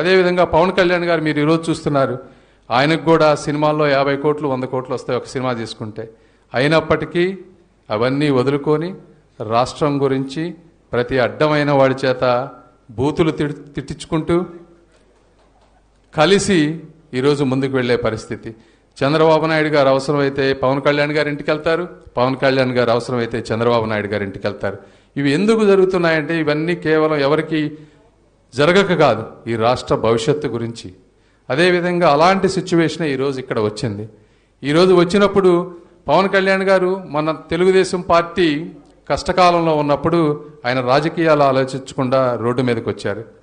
అదేవిధంగా పవన్ కళ్యాణ్ గారు మీరు ఈరోజు చూస్తున్నారు ఆయనకు కూడా సినిమాల్లో యాభై కోట్లు వంద కోట్లు వస్తాయి ఒక సినిమా తీసుకుంటే అయినప్పటికీ అవన్నీ వదులుకొని రాష్ట్రం గురించి ప్రతి అడ్డమైన వాడి చేత బూతులు తిట్టించుకుంటూ కలిసి ఈరోజు ముందుకు వెళ్లే పరిస్థితి చంద్రబాబు నాయుడు గారు అవసరమైతే పవన్ కళ్యాణ్ గారి ఇంటికి వెళ్తారు పవన్ కళ్యాణ్ గారు అవసరమైతే చంద్రబాబు నాయుడు గారి ఇంటికి వెళ్తారు ఇవి ఎందుకు జరుగుతున్నాయంటే ఇవన్నీ కేవలం ఎవరికి జరగక కాదు ఈ రాష్ట్ర భవిష్యత్తు గురించి అదేవిధంగా అలాంటి సిచ్యువేషన్ ఈరోజు ఇక్కడ వచ్చింది ఈరోజు వచ్చినప్పుడు పవన్ కళ్యాణ్ గారు మన తెలుగుదేశం పార్టీ కష్టకాలంలో ఉన్నప్పుడు ఆయన రాజకీయాలు ఆలోచించకుండా రోడ్డు మీదకి వచ్చారు